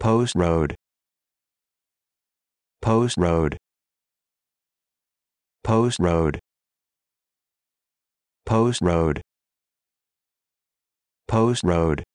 Post Road Post Road Post Road Post Road Post Road